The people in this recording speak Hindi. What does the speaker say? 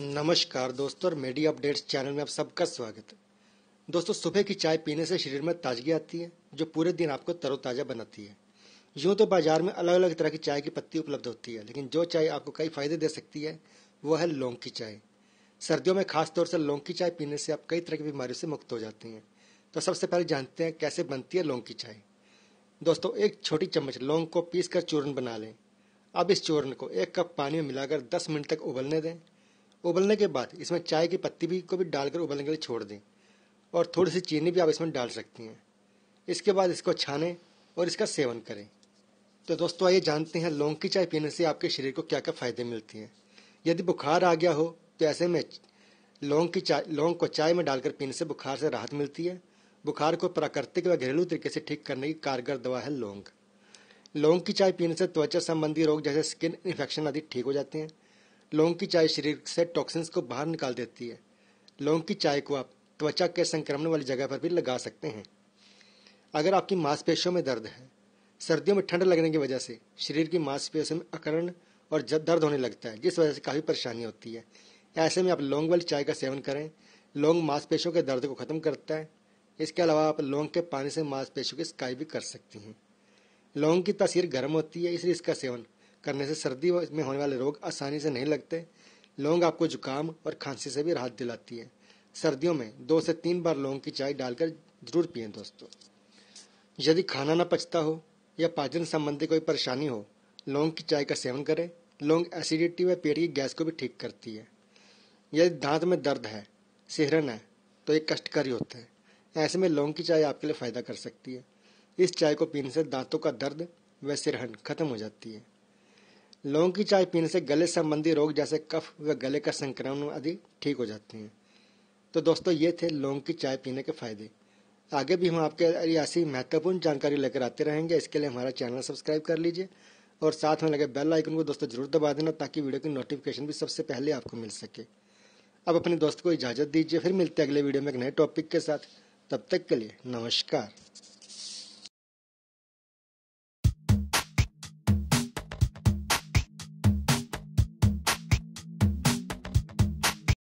नमस्कार दोस्तों और मेडी अपडेट्स चैनल में आप सबका स्वागत है दोस्तों सुबह की चाय पीने से शरीर में ताजगी आती है जो पूरे दिन आपको तरोताज़ा बनाती है यूं तो बाजार में अलग अलग तरह की चाय की पत्ती उपलब्ध होती है लेकिन जो चाय आपको कई फायदे दे सकती है वह है लौंग की चाय सर्दियों में खासतौर से लौंग की चाय पीने से आप कई तरह की बीमारियों से मुक्त हो जाती हैं तो सबसे पहले जानते हैं कैसे बनती है लौंग की चाय दोस्तों एक छोटी चम्मच लौंग को पीस कर चूर्ण बना लें अब इस चूर्ण को एक कप पानी में मिलाकर दस मिनट तक उबलने दें उबलने के बाद इसमें चाय की पत्ती भी को भी डालकर उबलने के लिए छोड़ दें और थोड़ी सी चीनी भी आप इसमें डाल सकती हैं इसके बाद इसको छानें और इसका सेवन करें तो दोस्तों आइए जानते हैं लौंग की चाय पीने से आपके शरीर को क्या क्या फ़ायदे मिलते हैं यदि बुखार आ गया हो तो ऐसे में लौंग की चाय लौंग को चाय में डालकर पीने से बुखार से राहत मिलती है बुखार को प्राकृतिक व घरेलू तरीके से ठीक करने की कारगर दवा है लौंग लौंग की चाय पीने से त्वचा संबंधी रोग जैसे स्किन इन्फेक्शन आदि ठीक हो जाते हैं लौंग की चाय शरीर से टॉक्सिन्स को बाहर निकाल देती है लौंग की चाय को आप त्वचा के संक्रमण वाली जगह पर भी लगा सकते हैं अगर आपकी मांसपेशियों में दर्द है सर्दियों में ठंड लगने की वजह से शरीर की मांसपेशियों में अकरण और दर्द होने लगता है जिस वजह से काफ़ी परेशानी होती है ऐसे में आप लौंग वाली चाय का सेवन करें लौंग मांसपेशियों के दर्द को ख़त्म करता है इसके अलावा आप लौंग के पानी से मांसपेशियों की स्काई भी कर सकती हैं लौंग की तासीर गर्म होती है इसलिए इसका सेवन करने से सर्दी में होने वाले रोग आसानी से नहीं लगते लौंग आपको जुकाम और खांसी से भी राहत दिलाती है सर्दियों में दो से तीन बार लौंग की चाय डालकर जरूर पिए दोस्तों यदि खाना ना पचता हो या पाचन संबंधी कोई परेशानी हो लौंग की चाय का सेवन करें लौंग एसिडिटी व पेट की गैस को भी ठीक करती है यदि दांत में दर्द है सिहरन है तो ये कष्टकारी होता है ऐसे में लौंग की चाय आपके लिए फ़ायदा कर सकती है इस चाय को पीने से दांतों का दर्द व सिरहन खत्म हो जाती है लौंग की चाय पीने से गले संबंधी रोग जैसे कफ व गले का संक्रमण आदि ठीक हो जाते हैं तो दोस्तों ये थे लौंग की चाय पीने के फायदे आगे भी हम आपके ऐसी महत्वपूर्ण जानकारी लेकर आते रहेंगे इसके लिए हमारा चैनल सब्सक्राइब कर लीजिए और साथ में लगे बेल आइकन को दोस्तों जरूर दबा देना ताकि वीडियो की नोटिफिकेशन भी सबसे पहले आपको मिल सके अब अपने दोस्त को इजाज़त दीजिए फिर मिलते हैं अगले वीडियो में एक नए टॉपिक के साथ तब तक के लिए नमस्कार